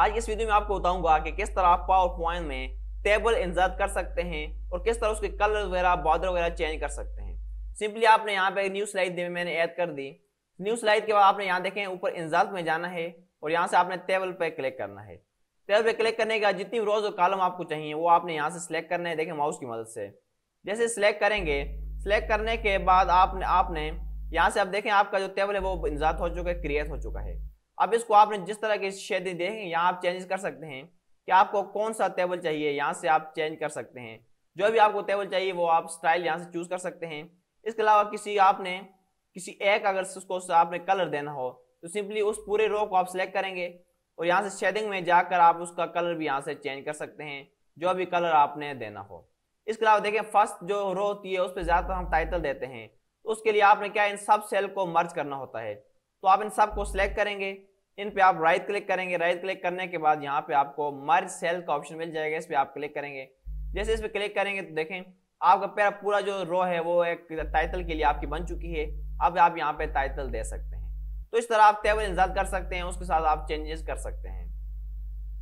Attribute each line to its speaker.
Speaker 1: आज इस वीडियो में आपको बताऊंगा कि किस तरह आप पावर पॉइंट में टेबल इंजर्ट कर सकते हैं और किस तरह उसके कलर वगैरह बॉर्डर वगैरह चेंज कर सकते हैं सिंपली आपने यहाँ पे न्यू स्लाइड मैंने ऐड कर दी न्यू स्लाइड के बाद आपने यहाँ देखें ऊपर इंजर्ट में जाना है और यहाँ से आपने टेबल पर क्लिक करना है टेबल पर क्लिक करने का जितनी रोज और कॉलम आपको चाहिए वो आपने यहाँ से सिलेक्ट करना है देखें माउस की मदद से जैसे सिलेक्ट करेंगे सिलेक्ट करने के बाद आपने आपने यहाँ से आप देखें आपका जो टेबल है वो इंजर्ट हो चुका है क्रिएट हो चुका है अब इसको आपने जिस तरह के शेडिंग देखेंगे यहाँ आप चेंजेस कर सकते हैं कि आपको कौन सा टेबल चाहिए यहाँ से आप चेंज कर सकते हैं जो भी आपको टेबल चाहिए वो आप स्टाइल यहाँ से चूज कर सकते हैं इसके अलावा किसी आपने किसी एक अगर उसको आपने कलर देना हो तो सिंपली उस पूरे रो को आप सिलेक्ट करेंगे और यहाँ से शेडिंग में जाकर आप उसका कलर भी यहाँ से चेंज कर सकते हैं जो भी कलर आपने देना हो इसके अलावा देखें फर्स्ट जो रो होती है उस पर ज़्यादातर हम टाइटल देते हैं उसके लिए आपने क्या इन सब सेल को मर्ज करना होता है तो आप इन सब को सिलेक्ट करेंगे इन पे आप राइट क्लिक करेंगे राइट क्लिक करने के बाद यहाँ पे आपको मर्ज सेल का ऑप्शन मिल जाएगा इस पर आप क्लिक करेंगे जैसे इस पर क्लिक करेंगे तो देखें आपका पैरा पूरा जो रो है वो एक टाइटल के लिए आपकी बन चुकी है अब आप यहाँ पे टाइटल दे सकते हैं तो इस तरह आप टेबल इंजाद कर सकते हैं उसके साथ आप चेंजेस कर सकते हैं